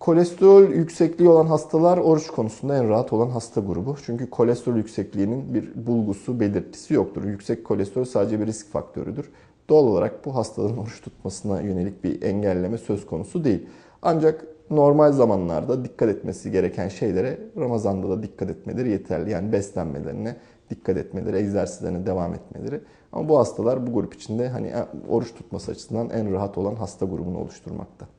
Kolesterol yüksekliği olan hastalar oruç konusunda en rahat olan hasta grubu. Çünkü kolesterol yüksekliğinin bir bulgusu, belirtisi yoktur. Yüksek kolesterol sadece bir risk faktörüdür. Doğal olarak bu hastaların oruç tutmasına yönelik bir engelleme söz konusu değil. Ancak normal zamanlarda dikkat etmesi gereken şeylere Ramazan'da da dikkat etmeleri yeterli. Yani beslenmelerine dikkat etmeleri, egzersizlerine devam etmeleri. Ama bu hastalar bu grup içinde hani e, oruç tutması açısından en rahat olan hasta grubunu oluşturmakta.